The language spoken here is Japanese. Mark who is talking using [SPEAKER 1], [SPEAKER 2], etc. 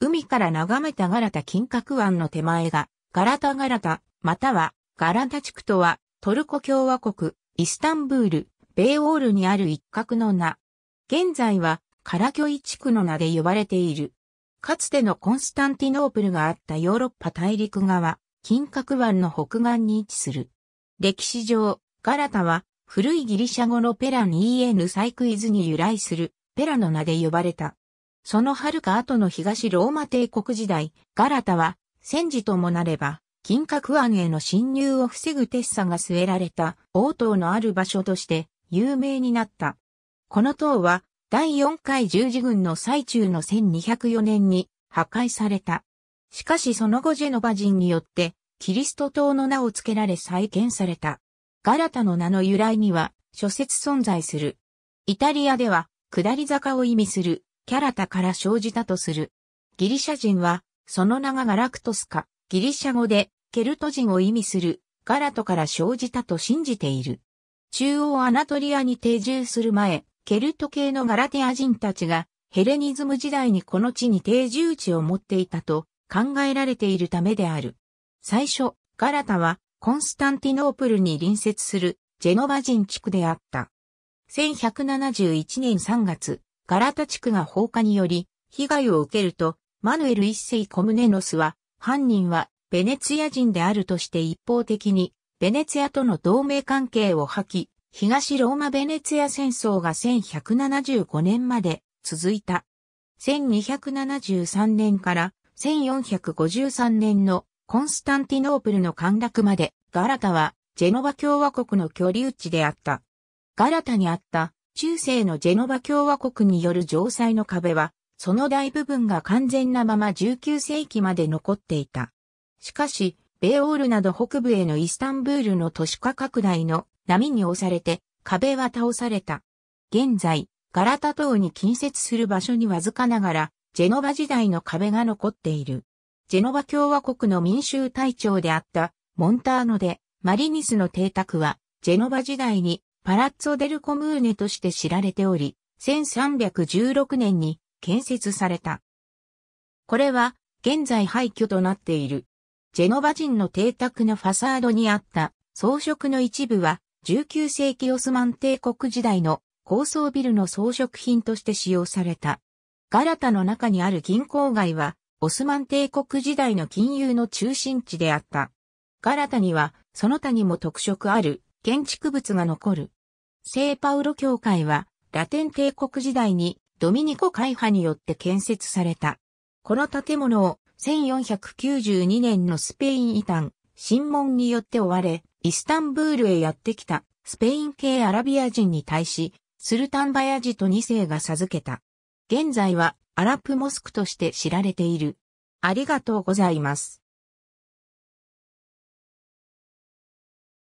[SPEAKER 1] 海から眺めたガラタ金閣湾の手前が、ガラタガラタ、または、ガラタ地区とは、トルコ共和国、イスタンブール、ベイオールにある一角の名。現在は、カラキョイ地区の名で呼ばれている。かつてのコンスタンティノープルがあったヨーロッパ大陸側、金閣湾の北岸に位置する。歴史上、ガラタは古いギリシャ語のペラニーエヌサイクイズに由来するペラの名で呼ばれた。その遥か後の東ローマ帝国時代、ガラタは、戦時ともなれば、金閣湾への侵入を防ぐテッサが据えられた王塔のある場所として有名になった。この塔は第4回十字軍の最中の1204年に破壊された。しかしその後ジェノバ人によってキリスト塔の名を付けられ再建された。ガラタの名の由来には諸説存在する。イタリアでは下り坂を意味するキャラタから生じたとする。ギリシャ人は、その名がガラクトスか、ギリシャ語で、ケルト人を意味する、ガラトから生じたと信じている。中央アナトリアに定住する前、ケルト系のガラテア人たちが、ヘレニズム時代にこの地に定住地を持っていたと考えられているためである。最初、ガラタは、コンスタンティノープルに隣接する、ジェノバ人地区であった。1171年3月、ガラタ地区が放火により、被害を受けると、マヌエル一世コムネノスは、犯人はベネツィア人であるとして一方的に、ベネツィアとの同盟関係を破棄、東ローマ・ベネツィア戦争が1175年まで続いた。1273年から1453年のコンスタンティノープルの陥落までガラタはジェノバ共和国の居留地であった。ガラタにあった中世のジェノバ共和国による城塞の壁は、その大部分が完全なまま19世紀まで残っていた。しかし、ベオールなど北部へのイスタンブールの都市化拡大の波に押されて、壁は倒された。現在、ガラタ島に近接する場所にわずかながら、ジェノバ時代の壁が残っている。ジェノバ共和国の民衆隊長であったモンターノでマリニスの邸宅は、ジェノバ時代にパラッツォ・デル・コムーネとして知られており、1316年に建設された。これは現在廃墟となっている。ジェノバ人の邸宅のファサードにあった装飾の一部は19世紀オスマン帝国時代の高層ビルの装飾品として使用された。ガラタの中にある銀行街はオスマン帝国時代の金融の中心地であった。ガラタにはその他にも特色ある建築物が残る。聖パウロ教会は、ラテン帝国時代にドミニコ会派によって建設された。この建物を1492年のスペイン遺産、新門によって追われ、イスタンブールへやってきたスペイン系アラビア人に対し、スルタンバヤジと2世が授けた。現在はアラプモスクとして知られている。ありがとうございます。